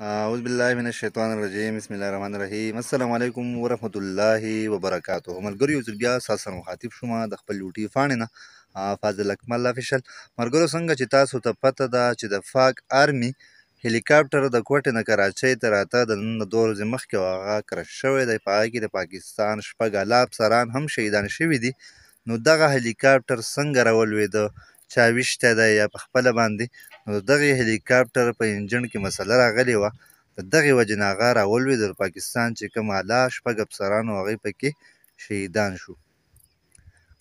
اعوذ بالله من الشیطان الرجیم بسم الله الرحمن الرحیم السلام علیکم ورحمت الله وبرکاتہ ملګریو ځل بیا ساسر مخاطب شوم د خپل یوټیوب فاڼې نه فاضل اکمل افیشل ملګرو څنګه چې تاسو ته پته ده چې د فاک آرمی هلیکاپټر د کوټې نه کراچۍ ته راته د نن دوه ورځې مخکې هغه کرش شوی دی په هغه کې د پاکستان شپږ الاب سران هم شهیدان شوي دي نو دغه هلیکاپټر څنګه راولوېده چاویشته دی یا په خپله باندې نو دغه هلیکاپټر په انجن کې مسله راغلې وه د دغې وجې نه هغه راولوېد د پاکستان چې کوم اعلی شپږ افسران وو هغوی پکې شهیدان شو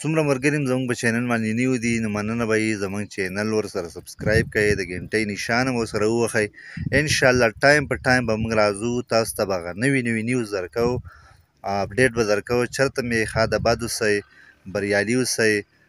څومره ملګري زموږ په چینل باندې نیو دي نو مننه به یې زموږ چینل ورسره سبسکرایب کړئ د ګھنټۍ نښان هم ورسره ووهئ انشاءالله ټایم په ټایم به موږ راځو تاسو ته به هغه نوي نوي نیوز درکوو اپډیټ به درکوو چېرته مې ښاد آباد اوسئ بریالي اوسئ